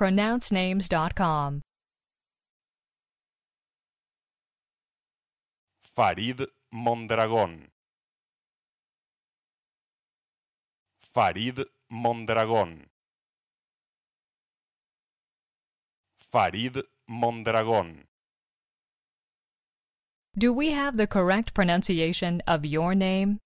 pronouncenames.com. Farid Mondragón. Farid Mondragón. Farid Mondragón. Do we have the correct pronunciation of your name?